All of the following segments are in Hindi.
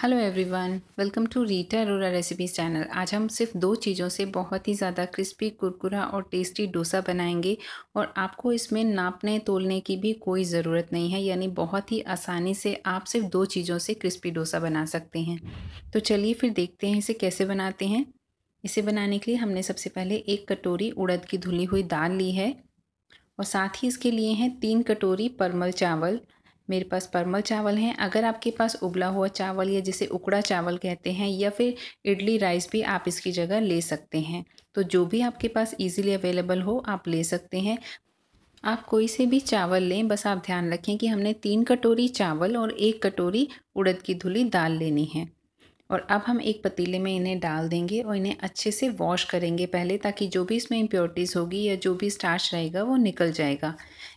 hello everyone welcome to Rita Arora recipes channel आज हम सिर्फ दो चीज़ों से बहुत ही ज़्यादा क्रिस्पी कुरकुरा और टेस्टी डोसा बनाएंगे और आपको इसमें नापने तोलने की भी कोई ज़रूरत नहीं है यानी बहुत ही आसानी से आप सिर्फ दो चीज़ों से क्रिस्पी डोसा बना सकते हैं तो चलिए फिर देखते हैं इसे कैसे बनाते हैं इसे बनाने के लिए हमने सबसे पहले एक कटोरी उड़द की धुली हुई दाल ली है और साथ ही इसके लिए हैं तीन कटोरी परमल चावल मेरे पास परमल चावल हैं अगर आपके पास उबला हुआ चावल या जिसे उकड़ा चावल कहते हैं या फिर इडली राइस भी आप इसकी जगह ले सकते हैं तो जो भी आपके पास इजीली अवेलेबल हो आप ले सकते हैं आप कोई से भी चावल लें बस आप ध्यान रखें कि हमने तीन कटोरी चावल और एक कटोरी उड़द की धुली दाल लेनी है और अब हम एक पतीले में इन्हें डाल देंगे और इन्हें अच्छे से वॉश करेंगे पहले ताकि जो भी इसमें इम्प्योरिटीज़ होगी या जो भी स्टार्च रहेगा वो निकल जाएगा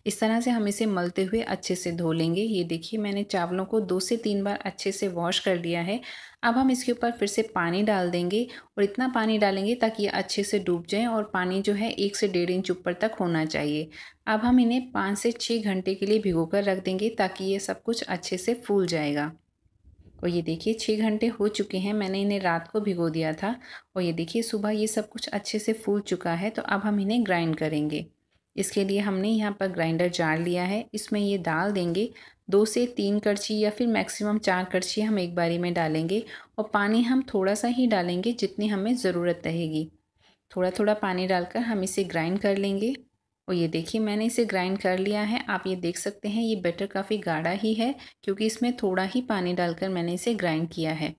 इस तरह से हम इसे मलते हुए अच्छे से धो लेंगे ये देखिए मैंने चावलों को दो से तीन बार अच्छे से वॉश कर लिया है अब हम इसके ऊपर फिर से पानी डाल देंगे और इतना पानी डालेंगे ताकि ये अच्छे से डूब जाएँ और पानी जो है एक से डेढ़ इंच ऊपर तक होना चाहिए अब हम इन्हें पाँच से छः घंटे के लिए भिगो कर रख देंगे ताकि ये सब कुछ अच्छे से फूल जाएगा और ये देखिए छः घंटे हो चुके हैं मैंने इन्हें रात को भिगो दिया था और ये देखिए सुबह ये सब कुछ अच्छे से फूल चुका है तो अब हम इन्हें ग्राइंड करेंगे इसके लिए हमने यहाँ पर ग्राइंडर जार लिया है इसमें ये डाल देंगे दो से तीन करछी या फिर मैक्सिमम चार करछी हम एक बारी में डालेंगे और पानी हम थोड़ा सा ही डालेंगे जितनी हमें ज़रूरत रहेगी थोड़ा थोड़ा पानी डालकर हम इसे ग्राइंड कर लेंगे और ये देखिए मैंने इसे ग्राइंड कर लिया है आप ये देख सकते हैं ये बैटर काफ़ी गाढ़ा ही है क्योंकि इसमें थोड़ा ही पानी डालकर मैंने इसे ग्राइंड किया है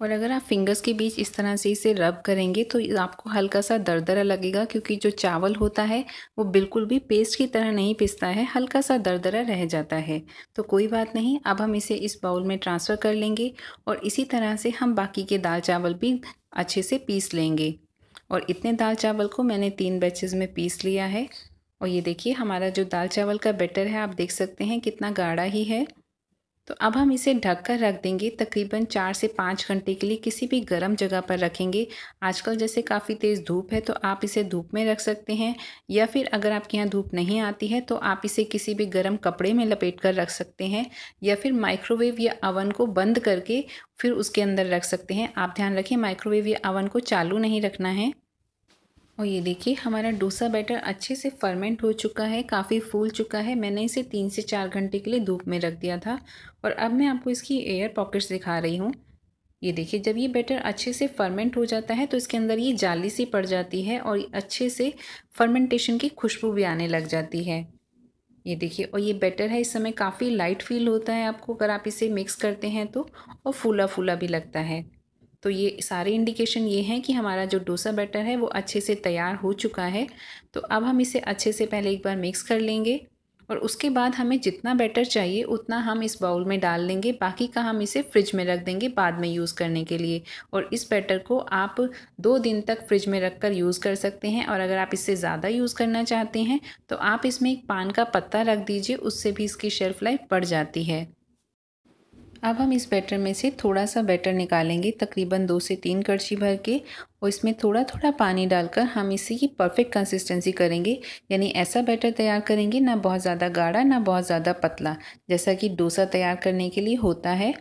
और अगर आप फिंगर्स के बीच इस तरह से इसे रब करेंगे तो आपको हल्का सा दरदरा लगेगा क्योंकि जो चावल होता है वो बिल्कुल भी पेस्ट की तरह नहीं पिसता है हल्का सा दरदरा रह जाता है तो कोई बात नहीं अब हम इसे इस बाउल में ट्रांसफ़र कर लेंगे और इसी तरह से हम बाकी के दाल चावल भी अच्छे से पीस लेंगे और इतने दाल चावल को मैंने तीन बैचेज़ में पीस लिया है और ये देखिए हमारा जो दाल चावल का बैटर है आप देख सकते हैं कितना गाढ़ा ही है तो अब हम इसे ढक कर रख देंगे तकरीबन चार से पाँच घंटे के लिए किसी भी गर्म जगह पर रखेंगे आजकल जैसे काफ़ी तेज़ धूप है तो आप इसे धूप में रख सकते हैं या फिर अगर आपके यहाँ धूप नहीं आती है तो आप इसे किसी भी गर्म कपड़े में लपेट कर रख सकते हैं या फिर माइक्रोवेव या अवन को बंद करके फिर उसके अंदर रख सकते हैं आप ध्यान रखें माइक्रोवेव या अवन को चालू नहीं रखना है और ये देखिए हमारा डोसा बैटर अच्छे से फर्मेंट हो चुका है काफ़ी फूल चुका है मैंने इसे तीन से चार घंटे के लिए धूप में रख दिया था और अब मैं आपको इसकी एयर पॉकेट्स दिखा रही हूँ ये देखिए जब ये बैटर अच्छे से फर्मेंट हो जाता है तो इसके अंदर ये जाली सी पड़ जाती है और अच्छे से फर्मेंटेशन की खुशबू भी आने लग जाती है ये देखिए और ये बैटर है इस समय काफ़ी लाइट फील होता है आपको अगर आप इसे मिक्स करते हैं तो और फूला फूला भी लगता है तो ये सारे इंडिकेशन ये हैं कि हमारा जो डोसा बैटर है वो अच्छे से तैयार हो चुका है तो अब हम इसे अच्छे से पहले एक बार मिक्स कर लेंगे और उसके बाद हमें जितना बैटर चाहिए उतना हम इस बाउल में डाल लेंगे बाकी का हम इसे फ्रिज में रख देंगे बाद में यूज़ करने के लिए और इस बैटर को आप दो दिन तक फ्रिज में रख कर यूज़ कर सकते हैं और अगर आप इससे ज़्यादा यूज़ करना चाहते हैं तो आप इसमें एक पान का पत्ता रख दीजिए उससे भी इसकी शेल्फ़ लाइफ बढ़ जाती है अब हम इस बैटर में से थोड़ा सा बैटर निकालेंगे तकरीबन दो से तीन कड़छी भर के और इसमें थोड़ा थोड़ा पानी डालकर हम इसी की परफेक्ट कंसिस्टेंसी करेंगे यानी ऐसा बैटर तैयार करेंगे ना बहुत ज़्यादा गाढ़ा ना बहुत ज़्यादा पतला जैसा कि डोसा तैयार करने के लिए होता है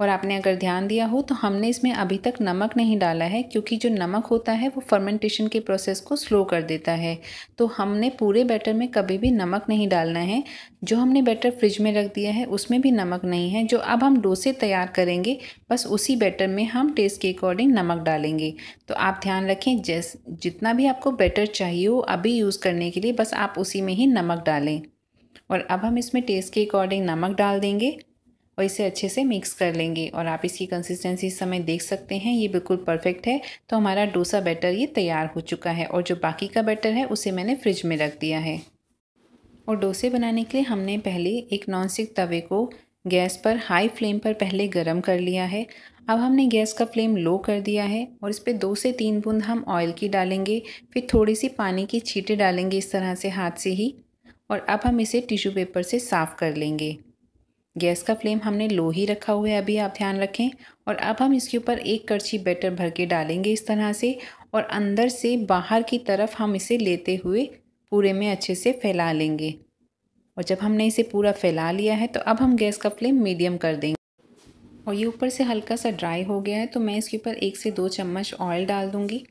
और आपने अगर ध्यान दिया हो तो हमने इसमें अभी तक नमक नहीं डाला है क्योंकि जो नमक होता है वो फर्मेंटेशन के प्रोसेस को स्लो कर देता है तो हमने पूरे बैटर में कभी भी नमक नहीं डालना है जो हमने बैटर फ्रिज में रख दिया है उसमें भी नमक नहीं है जो अब हम डोसे तैयार करेंगे बस उसी बैटर में हम टेस्ट के अकॉर्डिंग नमक डालेंगे तो आप ध्यान रखें जैस जितना भी आपको बैटर चाहिए हो अभी यूज़ करने के लिए बस आप उसी में ही नमक डालें और अब हम इसमें टेस्ट के अकॉर्डिंग नमक डाल देंगे और इसे अच्छे से मिक्स कर लेंगे और आप इसकी कंसिस्टेंसी इस समय देख सकते हैं ये बिल्कुल परफेक्ट है तो हमारा डोसा बैटर ये तैयार हो चुका है और जो बाकी का बैटर है उसे मैंने फ्रिज में रख दिया है और डोसे बनाने के लिए हमने पहले एक नॉनस्टिक तवे को गैस पर हाई फ्लेम पर पहले गर्म कर लिया है अब हमने गैस का फ्लेम लो कर दिया है और इस पर दो से तीन बूंद हम ऑयल की डालेंगे फिर थोड़ी सी पानी की छीटें डालेंगे इस तरह से हाथ से ही और अब हम इसे टिश्यू पेपर से साफ़ कर लेंगे गैस का फ्लेम हमने लो ही रखा हुआ है अभी आप ध्यान रखें और अब हम इसके ऊपर एक करछी बैटर भर के डालेंगे इस तरह से और अंदर से बाहर की तरफ हम इसे लेते हुए पूरे में अच्छे से फैला लेंगे और जब हमने इसे पूरा फैला लिया है तो अब हम गैस का फ्लेम मीडियम कर देंगे और ये ऊपर से हल्का सा ड्राई हो गया है तो मैं इसके ऊपर एक से दो चम्मच ऑयल डाल दूँगी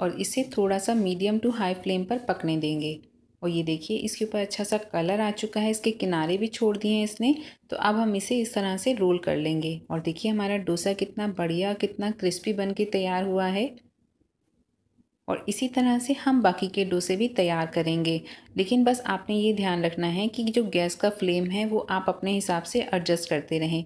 और इसे थोड़ा सा मीडियम टू हाई फ्लेम पर पकने देंगे और ये देखिए इसके ऊपर अच्छा सा कलर आ चुका है इसके किनारे भी छोड़ दिए हैं इसने तो अब हम इसे इस तरह से रोल कर लेंगे और देखिए हमारा डोसा कितना बढ़िया कितना क्रिस्पी बन के तैयार हुआ है और इसी तरह से हम बाकी के डोसे भी तैयार करेंगे लेकिन बस आपने ये ध्यान रखना है कि जो गैस का फ्लेम है वो आप अपने हिसाब से एडजस्ट करते रहें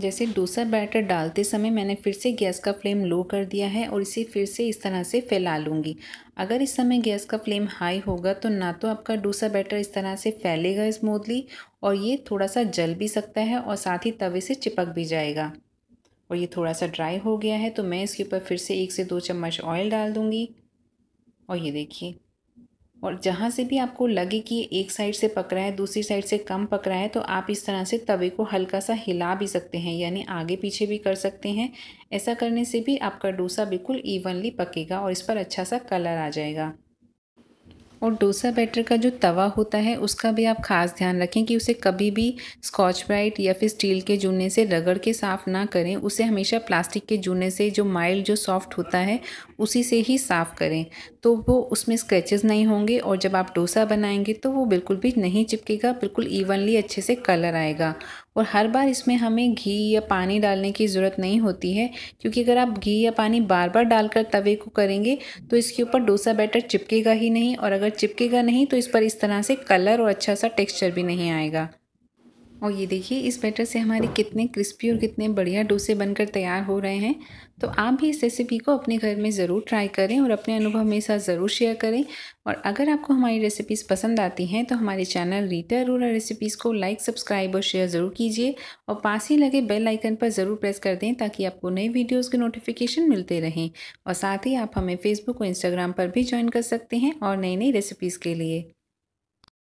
जैसे डोसा बैटर डालते समय मैंने फिर से गैस का फ्लेम लो कर दिया है और इसे फिर से इस तरह से फैला लूँगी अगर इस समय गैस का फ्लेम हाई होगा तो ना तो आपका डोसा बैटर इस तरह से फैलेगा स्मूथली और ये थोड़ा सा जल भी सकता है और साथ ही तवे से चिपक भी जाएगा और ये थोड़ा सा ड्राई हो गया है तो मैं इसके ऊपर फिर से एक से दो चम्मच ऑयल डाल दूँगी और ये देखिए और जहाँ से भी आपको लगे कि एक साइड से पक रहा है दूसरी साइड से कम पक रहा है तो आप इस तरह से तवे को हल्का सा हिला भी सकते हैं यानी आगे पीछे भी कर सकते हैं ऐसा करने से भी आपका डोसा बिल्कुल इवनली पकेगा और इस पर अच्छा सा कलर आ जाएगा और डोसा बैटर का जो तवा होता है उसका भी आप ख़ास ध्यान रखें कि उसे कभी भी स्कॉच ब्राइट या फिर स्टील के जूने से रगड़ के साफ़ ना करें उसे हमेशा प्लास्टिक के जूने से जो माइल्ड जो सॉफ्ट होता है उसी से ही साफ़ करें तो वो उसमें स्क्रैचेस नहीं होंगे और जब आप डोसा बनाएंगे तो वो बिल्कुल भी नहीं चिपकेगा बिल्कुल इवनली अच्छे से कलर आएगा और हर बार इसमें हमें घी या पानी डालने की ज़रूरत नहीं होती है क्योंकि अगर आप घी या पानी बार बार डालकर तवे को करेंगे तो इसके ऊपर डोसा बैटर चिपकेगा ही नहीं और अगर चिपकेगा नहीं तो इस पर इस तरह से कलर और अच्छा सा टेक्स्चर भी नहीं आएगा और ये देखिए इस बैटर से हमारे कितने क्रिस्पी और कितने बढ़िया डोसे बनकर तैयार हो रहे हैं तो आप भी इस रेसिपी को अपने घर में ज़रूर ट्राई करें और अपने अनुभव मेरे साथ ज़रूर शेयर करें और अगर आपको हमारी रेसिपीज़ पसंद आती हैं तो हमारे चैनल रीटा अरोरा रेसिपीज़ को लाइक सब्सक्राइब और शेयर ज़रूर कीजिए और पास ही लगे बेल आइकन पर ज़रूर प्रेस कर दें ताकि आपको नए वीडियोज़ के नोटिफिकेशन मिलते रहें और साथ ही आप हमें फेसबुक और इंस्टाग्राम पर भी ज्वाइन कर सकते हैं और नई नई रेसिपीज़ के लिए